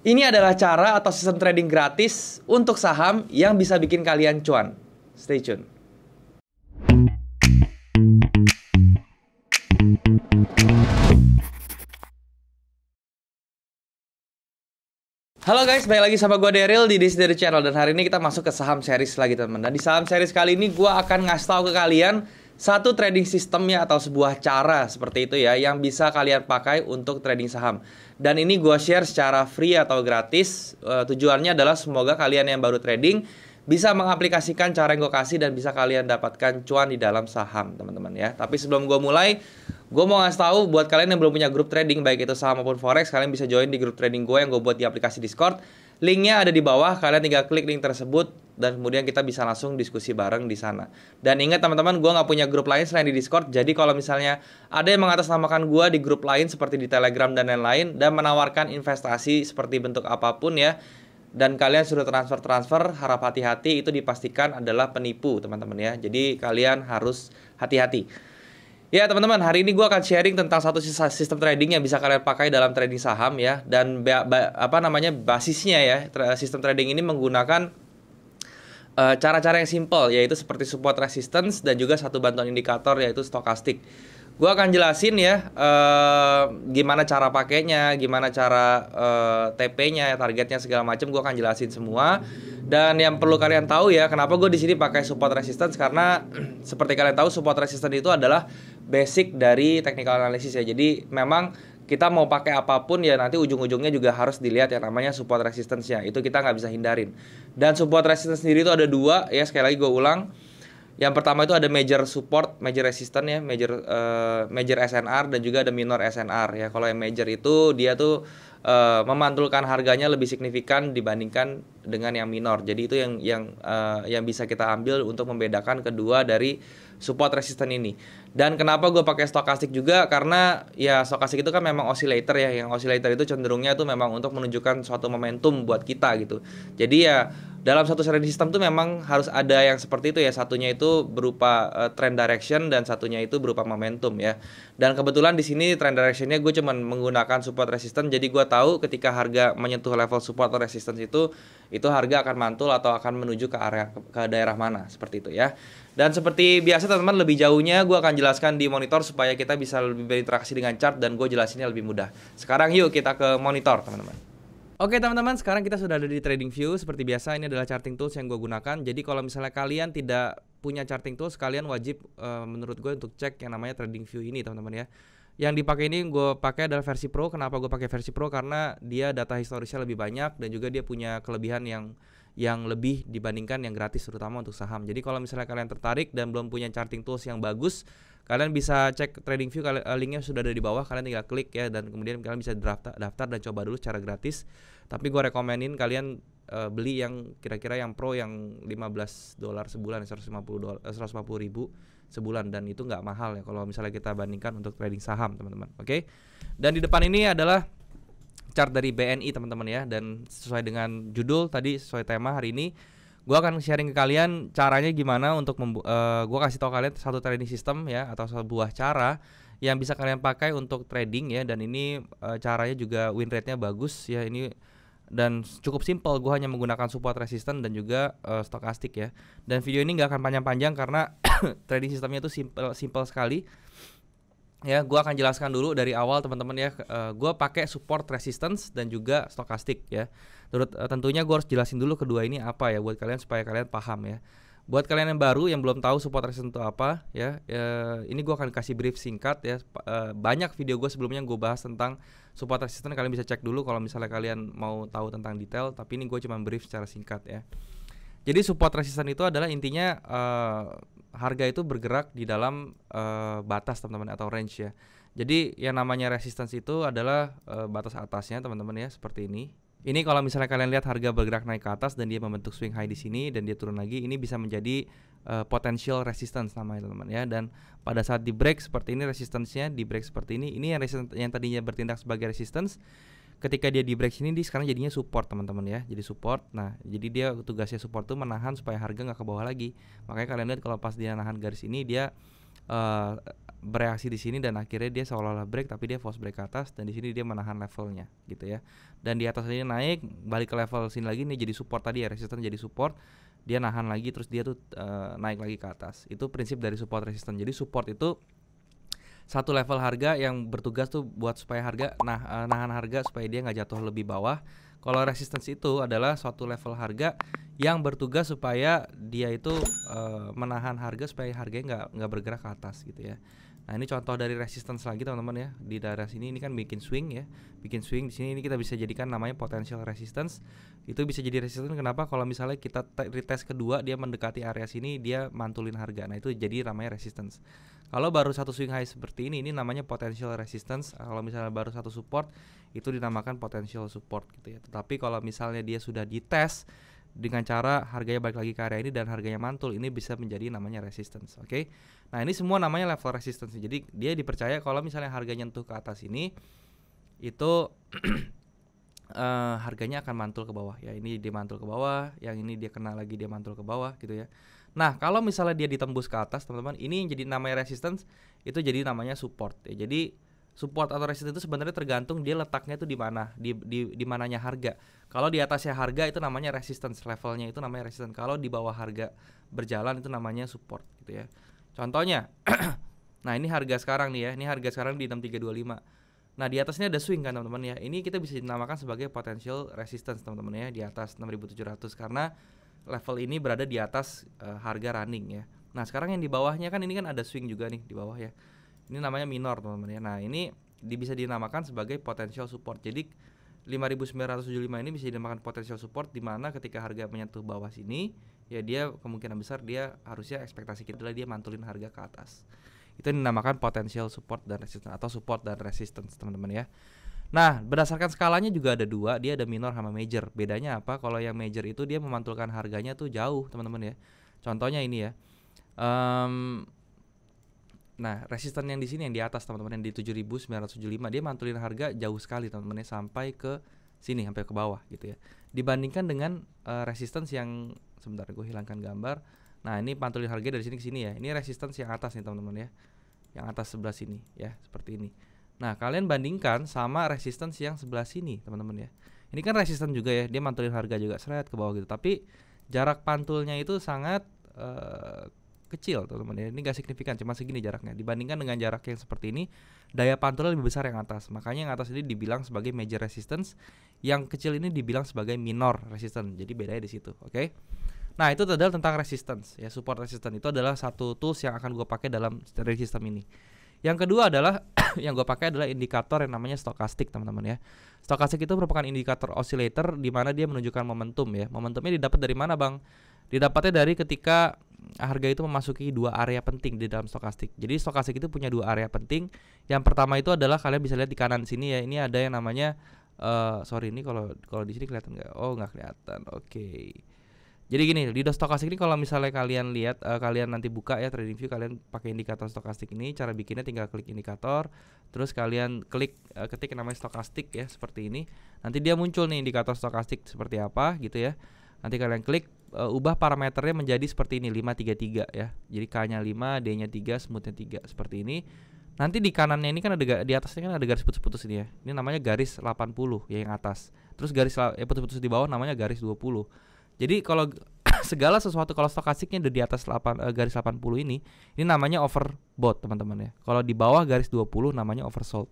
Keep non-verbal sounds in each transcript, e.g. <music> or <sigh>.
Ini adalah cara atau sistem trading gratis untuk saham yang bisa bikin kalian cuan. Stay tune. Halo guys, balik lagi sama gue Daryl di This Daryl Channel Dan hari ini kita masuk ke saham series lagi teman-teman Dan di saham series kali ini gue akan ngasih tau ke kalian satu trading ya atau sebuah cara seperti itu ya yang bisa kalian pakai untuk trading saham. Dan ini gue share secara free atau gratis. Uh, tujuannya adalah semoga kalian yang baru trading bisa mengaplikasikan cara yang gue kasih dan bisa kalian dapatkan cuan di dalam saham teman-teman ya. Tapi sebelum gue mulai, gue mau ngasih tahu buat kalian yang belum punya grup trading baik itu saham maupun forex, kalian bisa join di grup trading gue yang gue buat di aplikasi Discord Linknya ada di bawah, kalian tinggal klik link tersebut dan kemudian kita bisa langsung diskusi bareng di sana. Dan ingat teman-teman, gue nggak punya grup lain selain di Discord. Jadi kalau misalnya ada yang mengatasnamakan gue di grup lain seperti di Telegram dan lain-lain dan menawarkan investasi seperti bentuk apapun ya, dan kalian sudah transfer transfer harap hati-hati itu dipastikan adalah penipu teman-teman ya. Jadi kalian harus hati-hati. Ya teman-teman, hari ini gue akan sharing tentang satu sistem trading yang bisa kalian pakai dalam trading saham ya dan apa namanya basisnya ya sistem trading ini menggunakan eh, cara-cara uh, yang simple yaitu seperti support resistance dan juga satu bantuan indikator yaitu stokastik. Gue akan jelasin ya uh, gimana cara pakainya, gimana cara uh, eh, TP-nya, targetnya segala macam. Gue akan jelasin semua. Dan yang perlu kalian tahu ya, kenapa gue di sini pakai support resistance karena <clears throat> seperti kalian tahu support resistance itu adalah basic dari technical analysis ya. Jadi memang kita mau pakai apapun ya nanti ujung-ujungnya juga harus dilihat yang namanya support resistance-nya. Itu kita nggak bisa hindarin. Dan support resistance sendiri itu ada dua ya sekali lagi gue ulang yang pertama itu ada major support, major resistance ya, major uh, major SNR dan juga ada minor SNR ya. Kalau yang major itu dia tuh uh, memantulkan harganya lebih signifikan dibandingkan dengan yang minor. Jadi itu yang yang uh, yang bisa kita ambil untuk membedakan kedua dari support resisten ini. Dan kenapa gue pakai stokastik juga karena ya stokastik itu kan memang oscillator ya, yang oscillator itu cenderungnya itu memang untuk menunjukkan suatu momentum buat kita gitu. Jadi ya dalam satu seri sistem tuh memang harus ada yang seperti itu ya satunya itu berupa uh, trend direction dan satunya itu berupa momentum ya dan kebetulan di sini trend directionnya gue cuman menggunakan support resistance jadi gue tahu ketika harga menyentuh level support atau resistance itu itu harga akan mantul atau akan menuju ke area ke daerah mana seperti itu ya. Dan seperti biasa teman-teman lebih jauhnya gue akan jelaskan di monitor supaya kita bisa lebih berinteraksi dengan chart dan gue jelasinnya lebih mudah. Sekarang yuk kita ke monitor teman-teman. Oke teman-teman, sekarang kita sudah ada di Trading View. Seperti biasa ini adalah charting tools yang gue gunakan. Jadi kalau misalnya kalian tidak punya charting tools, kalian wajib uh, menurut gue untuk cek yang namanya Trading View ini teman-teman ya yang dipakai ini gue pakai adalah versi Pro. Kenapa gue pakai versi Pro? Karena dia data historisnya lebih banyak dan juga dia punya kelebihan yang yang lebih dibandingkan yang gratis terutama untuk saham. Jadi kalau misalnya kalian tertarik dan belum punya charting tools yang bagus, kalian bisa cek trading TradingView eh, linknya sudah ada di bawah. Kalian tinggal klik ya dan kemudian kalian bisa daftar daftar dan coba dulu secara gratis. Tapi gue rekomenin kalian uh, beli yang kira-kira yang pro yang 15 dolar sebulan 150 dolar 150 ribu sebulan dan itu nggak mahal ya kalau misalnya kita bandingkan untuk trading saham teman-teman oke okay? dan di depan ini adalah chart dari BNI teman-teman ya dan sesuai dengan judul tadi sesuai tema hari ini gue akan sharing ke kalian caranya gimana untuk uh, eh, gue kasih tau kalian satu trading system ya atau sebuah cara yang bisa kalian pakai untuk trading ya dan ini uh, caranya juga win rate-nya bagus ya ini dan cukup simple gue hanya menggunakan support resisten dan juga uh, eh, stokastik ya dan video ini nggak akan panjang-panjang karena <coughs> trading sistemnya itu simple simple sekali ya gue akan jelaskan dulu dari awal teman-teman ya uh, eh, gue pakai support resistance dan juga stokastik ya Terut, uh, tentunya gue harus jelasin dulu kedua ini apa ya buat kalian supaya kalian paham ya buat kalian yang baru yang belum tahu support resistance itu apa ya uh, ini gue akan kasih brief singkat ya uh, banyak video gue sebelumnya gue bahas tentang support resistance kalian bisa cek dulu kalau misalnya kalian mau tahu tentang detail tapi ini gue cuma brief secara singkat ya jadi support resistance itu adalah intinya uh, harga itu bergerak di dalam uh, batas teman-teman atau range ya jadi yang namanya resistance itu adalah uh, batas atasnya teman-teman ya seperti ini ini kalau misalnya kalian lihat harga bergerak naik ke atas dan dia membentuk swing high di sini dan dia turun lagi, ini bisa menjadi uh, potential resistance namanya teman-teman ya. Dan pada saat di break seperti ini resistancenya di break seperti ini, ini yang, yang tadinya bertindak sebagai resistance ketika dia di break sini dia sekarang jadinya support teman-teman ya jadi support nah jadi dia tugasnya support tuh menahan supaya harga nggak ke bawah lagi makanya kalian lihat kalau pas dia nahan garis ini dia eh, bereaksi di sini dan akhirnya dia seolah-olah break tapi dia force break ke atas dan di sini dia menahan levelnya gitu ya dan di atas ini naik balik ke level sini lagi ini jadi support tadi ya resisten jadi support dia nahan lagi terus dia tuh uh, naik lagi ke atas itu prinsip dari support resisten jadi support itu satu level harga yang bertugas tuh buat supaya harga nah uh, nahan harga supaya dia nggak jatuh lebih bawah kalau resistance itu adalah suatu level harga yang bertugas supaya dia itu uh, menahan harga supaya harganya nggak nggak bergerak ke atas gitu ya Nah, ini contoh dari resistance lagi teman-teman ya. Di daerah sini ini kan bikin swing ya. Bikin swing di sini ini kita bisa jadikan namanya potential resistance. Itu bisa jadi resistance kenapa? Kalau misalnya kita retest kedua dia mendekati area sini dia mantulin harga. Nah, itu jadi namanya resistance. Kalau baru satu swing high seperti ini ini namanya potential resistance. Kalau misalnya baru satu support itu dinamakan potential support gitu ya. Tetapi kalau misalnya dia sudah di test dengan cara harganya balik lagi ke area ini dan harganya mantul ini bisa menjadi namanya resistance oke okay? nah ini semua namanya level resistance jadi dia dipercaya kalau misalnya harganya nyentuh ke atas ini itu uh, <clears throat> harganya akan mantul ke bawah ya ini dia mantul ke bawah yang ini dia kena lagi dia mantul ke bawah gitu ya nah kalau misalnya dia ditembus ke atas teman-teman ini yang jadi namanya resistance itu jadi namanya support ya jadi support atau resistance itu sebenarnya tergantung dia letaknya itu di mana di di di mananya harga kalau di atasnya harga itu namanya resistance levelnya itu namanya resistance. kalau di bawah harga berjalan itu namanya support gitu ya contohnya <clears throat> nah ini harga sekarang nih ya ini harga sekarang di 6325 nah di atasnya ada swing kan teman-teman ya ini kita bisa dinamakan sebagai potential resistance teman-teman ya di atas 6700 karena level ini berada di atas uh, harga running ya nah sekarang yang di bawahnya kan ini kan ada swing juga nih di bawah ya ini namanya minor teman-teman ya. Nah, ini di, bisa dinamakan sebagai potential support. Jadi 5975 ini bisa dinamakan potential support di mana ketika harga menyentuh bawah sini, ya dia kemungkinan besar dia harusnya ekspektasi kita adalah dia mantulin harga ke atas. Itu dinamakan potential support dan resistance atau support dan resistance teman-teman ya. Nah, berdasarkan skalanya juga ada dua, dia ada minor sama major. Bedanya apa? Kalau yang major itu dia memantulkan harganya tuh jauh, teman-teman ya. Contohnya ini ya. Um, Nah, resisten yang di sini yang di atas teman-teman yang di 7975 dia mantulin harga jauh sekali teman-teman ya, sampai ke sini sampai ke bawah gitu ya. Dibandingkan dengan uh, resistance yang sebentar gue hilangkan gambar. Nah, ini pantulin harga dari sini ke sini ya. Ini resistance yang atas nih teman-teman ya. Yang atas sebelah sini ya, seperti ini. Nah, kalian bandingkan sama resistance yang sebelah sini, teman-teman ya. Ini kan resisten juga ya, dia mantulin harga juga seret ke bawah gitu. Tapi jarak pantulnya itu sangat uh, kecil teman-teman ya. Ini nggak signifikan, cuma segini jaraknya. Dibandingkan dengan jarak yang seperti ini, daya pantulnya lebih besar yang atas. Makanya yang atas ini dibilang sebagai major resistance, yang kecil ini dibilang sebagai minor resistance. Jadi bedanya di situ, oke? Okay? Nah, itu adalah tentang resistance ya. Support resistance itu adalah satu tools yang akan gue pakai dalam steering system ini. Yang kedua adalah <coughs> yang gue pakai adalah indikator yang namanya stokastik teman-teman ya. Stokastik itu merupakan indikator oscillator di mana dia menunjukkan momentum ya. Momentumnya didapat dari mana bang? Didapatnya dari ketika harga itu memasuki dua area penting di dalam stokastik. Jadi stokastik itu punya dua area penting. Yang pertama itu adalah kalian bisa lihat di kanan sini ya. Ini ada yang namanya uh, sorry ini kalau kalau di sini kelihatan nggak? Oh nggak kelihatan. Oke. Okay. Jadi gini di stokastik ini kalau misalnya kalian lihat uh, kalian nanti buka ya trading view kalian pakai indikator stokastik ini cara bikinnya tinggal klik indikator terus kalian klik uh, ketik namanya stokastik ya seperti ini nanti dia muncul nih indikator stokastik seperti apa gitu ya nanti kalian klik uh, ubah parameternya menjadi seperti ini 533 ya. Jadi K-nya 5, D-nya 3, smoothnya 3 seperti ini. Nanti di kanannya ini kan ada di atasnya kan ada garis putus-putus ini ya. Ini namanya garis 80 ya yang atas. Terus garis ya putus-putus di bawah namanya garis 20. Jadi kalau <coughs> segala sesuatu kalau stokastiknya udah di atas 8, uh, eh, garis 80 ini, ini namanya overbought teman-teman ya. Kalau di bawah garis 20 namanya oversold.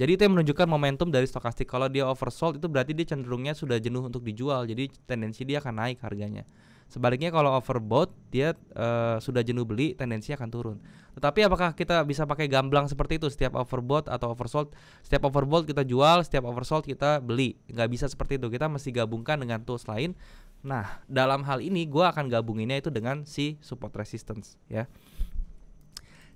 Jadi itu yang menunjukkan momentum dari stokastik. Kalau dia oversold itu berarti dia cenderungnya sudah jenuh untuk dijual. Jadi tendensi dia akan naik harganya. Sebaliknya kalau overbought dia uh, sudah jenuh beli, tendensinya akan turun. Tetapi apakah kita bisa pakai gamblang seperti itu setiap overbought atau oversold? Setiap overbought kita jual, setiap oversold kita beli. Nggak bisa seperti itu. Kita mesti gabungkan dengan tools lain. Nah, dalam hal ini gue akan gabunginnya itu dengan si support resistance ya.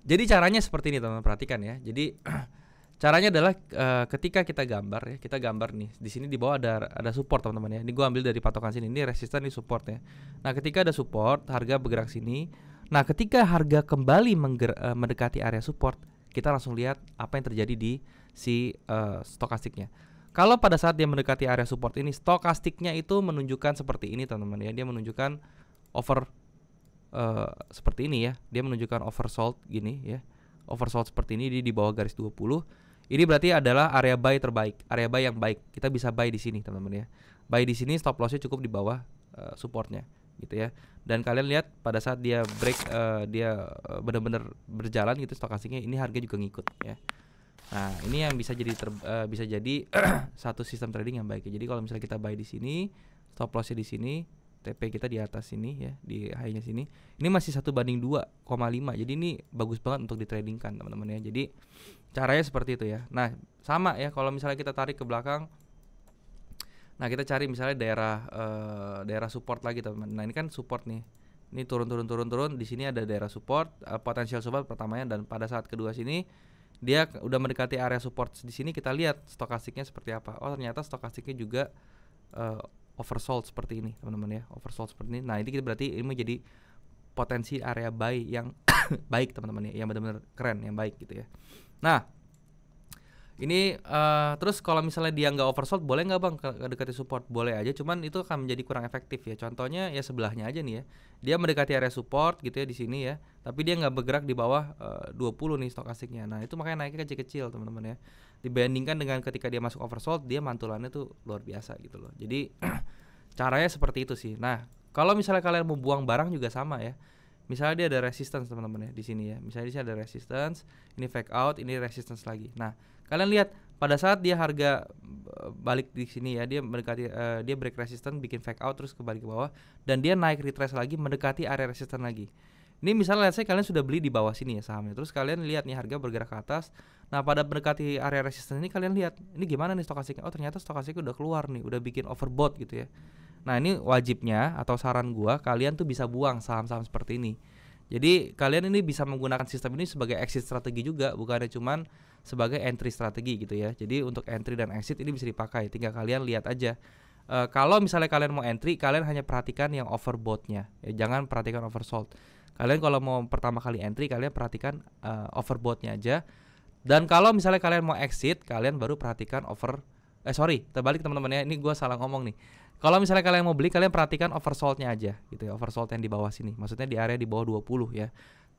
Jadi caranya seperti ini teman-teman perhatikan ya. Jadi <clears throat> Caranya adalah uh, ketika kita gambar ya, kita gambar nih. Di sini di bawah ada ada support teman-teman ya. Ini gue ambil dari patokan sini. Ini resisten ini support ya. Nah, ketika ada support, harga bergerak sini. Nah, ketika harga kembali uh, mendekati area support, kita langsung lihat apa yang terjadi di si uh, stokastiknya. Kalau pada saat dia mendekati area support ini, stokastiknya itu menunjukkan seperti ini teman-teman ya. Dia menunjukkan over uh, seperti ini ya. Dia menunjukkan oversold gini ya. Oversold seperti ini di di bawah garis 20 ini berarti adalah area buy terbaik, area buy yang baik. Kita bisa buy di sini, teman-teman ya. Buy di sini stop lossnya cukup di bawah uh, supportnya, gitu ya. Dan kalian lihat pada saat dia break, uh, dia uh, benar-benar berjalan gitu Stokasinya Ini harga juga ngikut, ya. Nah, ini yang bisa jadi ter, uh, bisa jadi <clears throat> satu sistem trading yang baik. Ya. Jadi kalau misalnya kita buy di sini, stop lossnya di sini, TP kita di atas sini ya di high sini ini masih satu banding 2,5 jadi ini bagus banget untuk ditradingkan teman-teman ya jadi caranya seperti itu ya nah sama ya kalau misalnya kita tarik ke belakang nah kita cari misalnya daerah uh, daerah support lagi teman teman nah ini kan support nih ini turun turun turun turun di sini ada daerah support uh, potensial support pertamanya dan pada saat kedua sini dia udah mendekati area support di sini kita lihat stokastiknya seperti apa oh ternyata stokastiknya juga uh, oversold seperti ini teman-teman ya oversold seperti ini nah ini kita berarti ini menjadi potensi area buy yang <coughs> baik teman-teman ya yang benar-benar keren yang baik gitu ya nah ini uh, terus kalau misalnya dia nggak oversold boleh nggak bang dekati support boleh aja cuman itu akan menjadi kurang efektif ya contohnya ya sebelahnya aja nih ya dia mendekati area support gitu ya di sini ya tapi dia nggak bergerak di bawah eh, uh, 20 nih stok asiknya. nah itu makanya naiknya kecil-kecil teman-teman ya dibandingkan dengan ketika dia masuk oversold dia mantulannya tuh luar biasa gitu loh jadi <clears throat> caranya seperti itu sih nah kalau misalnya kalian mau buang barang juga sama ya misalnya dia ada resistance teman-teman ya di sini ya misalnya dia ada resistance ini fake out ini resistance lagi nah kalian lihat pada saat dia harga eh, balik di sini ya dia mendekati uh, dia break resistance bikin fake out terus kembali ke bawah dan dia naik retrace lagi mendekati area resistance lagi ini misalnya lihat saya kalian sudah beli di bawah sini ya sahamnya. Terus kalian lihat nih harga bergerak ke atas. Nah, pada mendekati area resisten ini kalian lihat, ini gimana nih stokasinya Oh, ternyata stokasinya udah keluar nih, udah bikin overbought gitu ya. Nah, ini wajibnya atau saran gua kalian tuh bisa buang saham-saham seperti ini. Jadi, kalian ini bisa menggunakan sistem ini sebagai exit strategi juga, bukan cuman sebagai entry strategi gitu ya. Jadi, untuk entry dan exit ini bisa dipakai. Tinggal kalian lihat aja Uh, kalau misalnya kalian mau entry, kalian hanya perhatikan yang overboughtnya, ya, jangan perhatikan oversold. Kalian kalau mau pertama kali entry kalian perhatikan uh, overboardnya aja. Dan kalau misalnya kalian mau exit, kalian baru perhatikan over eh sorry terbalik teman-teman ya ini gue salah ngomong nih. Kalau misalnya kalian mau beli, kalian perhatikan oversoldnya aja gitu ya, oversold yang di bawah sini. Maksudnya di area di bawah 20 ya.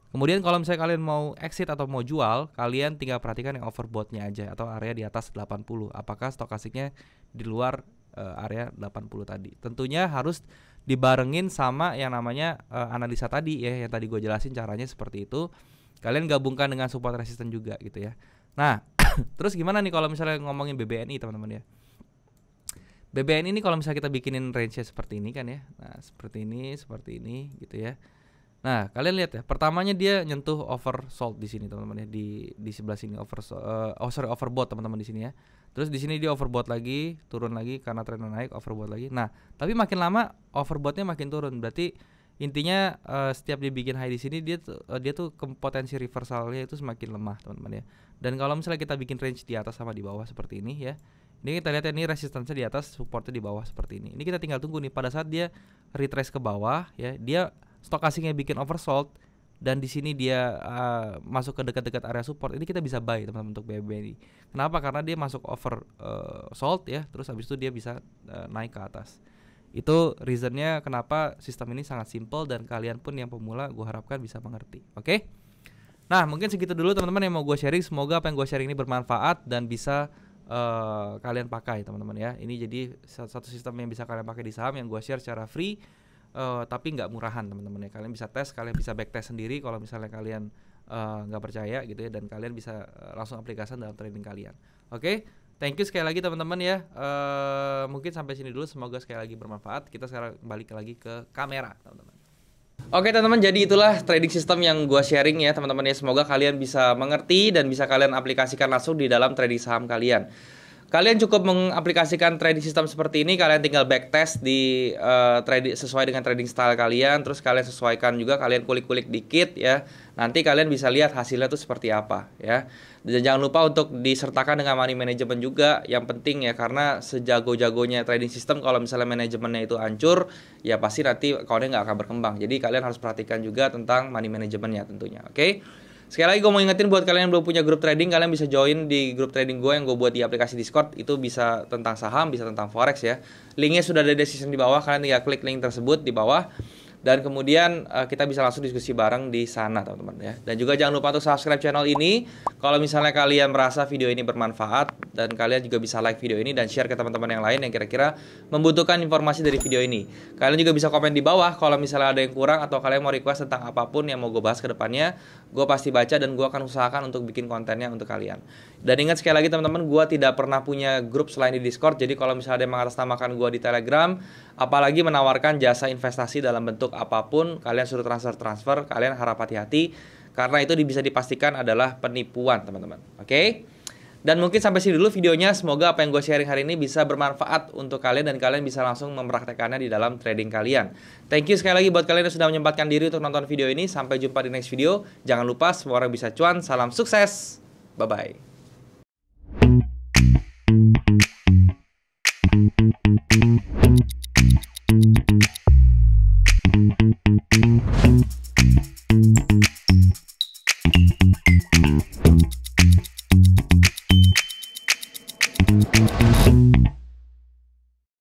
Kemudian kalau misalnya kalian mau exit atau mau jual, kalian tinggal perhatikan yang overboardnya aja atau area di atas 80. Apakah stokastiknya di luar uh, area 80 tadi. Tentunya harus dibarengin sama yang namanya uh, analisa tadi ya yang tadi gue jelasin caranya seperti itu. Kalian gabungkan dengan support resisten juga gitu ya. Nah, <coughs> terus gimana nih kalau misalnya ngomongin BBNI teman-teman ya? BBNI ini kalau misalnya kita bikinin range nya seperti ini kan ya. Nah, seperti ini, seperti ini gitu ya. Nah, kalian lihat ya, pertamanya dia nyentuh oversold di sini teman-teman ya di di sebelah sini over uh, oh sorry overbought teman-teman di sini ya. Terus di sini dia overbought lagi, turun lagi karena trennya naik, overbought lagi. Nah, tapi makin lama overboughtnya makin turun. Berarti intinya uh, setiap dia bikin high di sini dia tuh, uh, dia tuh ke potensi reversalnya itu semakin lemah, teman-teman ya. Dan kalau misalnya kita bikin range di atas sama di bawah seperti ini ya. Ini kita lihat ya, ini resistance di atas, supportnya di bawah seperti ini. Ini kita tinggal tunggu nih pada saat dia retrace ke bawah ya, dia stokasinya bikin oversold dan di sini dia uh, masuk ke dekat-dekat area support ini kita bisa buy teman-teman untuk ini Kenapa? Karena dia masuk over uh, eh, sold ya, terus habis itu dia bisa uh, naik ke atas. Itu reasonnya kenapa sistem ini sangat simple dan kalian pun yang pemula gue harapkan bisa mengerti. Oke? Okay? Nah mungkin segitu dulu teman-teman yang mau gue sharing. Semoga apa yang gue sharing ini bermanfaat dan bisa uh, kalian pakai teman-teman ya. Ini jadi satu sistem yang bisa kalian pakai di saham yang gue share secara free Eh, tapi nggak murahan teman-teman ya kalian bisa tes kalian bisa back test sendiri kalau misalnya kalian eh, nggak uh, percaya gitu ya dan kalian bisa eh, langsung aplikasikan dalam trading kalian oke okay? Thank you sekali lagi teman-teman ya. Uh, mungkin sampai sini dulu. Semoga sekali lagi bermanfaat. Kita sekarang balik lagi ke kamera, teman-teman. Oke teman-teman, jadi itulah trading system yang gue sharing ya teman-teman ya. Semoga kalian bisa mengerti dan bisa kalian aplikasikan langsung di dalam trading saham kalian. Kalian cukup mengaplikasikan trading system seperti ini, kalian tinggal backtest di uh, eh, trading sesuai dengan trading style kalian, terus kalian sesuaikan juga, kalian kulik-kulik dikit ya. Nanti kalian bisa lihat hasilnya tuh seperti apa ya. Dan jangan lupa untuk disertakan dengan money management juga yang penting ya karena sejago-jagonya trading system kalau misalnya manajemennya itu hancur, ya pasti nanti kalian nggak akan berkembang. Jadi kalian harus perhatikan juga tentang money managementnya tentunya, oke? Okay? Sekali lagi gue mau ingetin buat kalian yang belum punya grup trading, kalian bisa join di grup trading gue yang gue buat di aplikasi Discord. Itu bisa tentang saham, bisa tentang forex ya. Linknya sudah ada di description di bawah, kalian tinggal klik link tersebut di bawah dan kemudian uh, kita bisa langsung diskusi bareng di sana teman-teman ya. Dan juga jangan lupa untuk subscribe channel ini. Kalau misalnya kalian merasa video ini bermanfaat dan kalian juga bisa like video ini dan share ke teman-teman yang lain yang kira-kira membutuhkan informasi dari video ini. Kalian juga bisa komen di bawah kalau misalnya ada yang kurang atau kalian mau request tentang apapun yang mau gue bahas kedepannya, gue pasti baca dan gue akan usahakan untuk bikin kontennya untuk kalian. Dan ingat sekali lagi teman-teman, gue tidak pernah punya grup selain di Discord. Jadi kalau misalnya ada yang mengatasnamakan gue di Telegram, apalagi menawarkan jasa investasi dalam bentuk apapun kalian suruh transfer transfer kalian harap hati-hati karena itu bisa dipastikan adalah penipuan teman-teman oke okay? dan mungkin sampai sini dulu videonya semoga apa yang gue sharing hari ini bisa bermanfaat untuk kalian dan kalian bisa langsung mempraktekannya di dalam trading kalian thank you sekali lagi buat kalian yang sudah menyempatkan diri untuk nonton video ini sampai jumpa di next video jangan lupa semua orang bisa cuan salam sukses bye bye